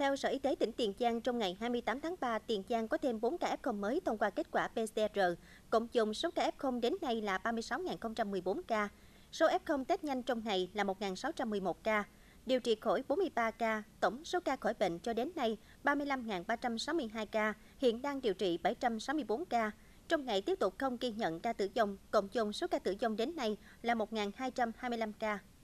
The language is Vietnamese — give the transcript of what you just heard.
Theo Sở Y tế tỉnh Tiền Giang, trong ngày 28 tháng 3, Tiền Giang có thêm 4 ca F0 mới thông qua kết quả PCR. Cộng dồn số ca F0 đến nay là 36.014 ca. Số F0 test nhanh trong ngày là 1.611 ca. Điều trị khỏi 43 ca, tổng số ca khỏi bệnh cho đến nay 35.362 ca, hiện đang điều trị 764 ca. Trong ngày tiếp tục không ghi nhận ca tử vong, cộng dồn số ca tử vong đến nay là 1.225 ca.